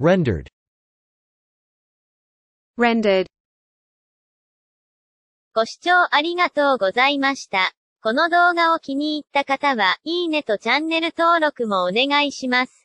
rendered rendered ご視聴ありがとうございました。この動画を気に入った方は、いいねとチャンネル登録もお願いします。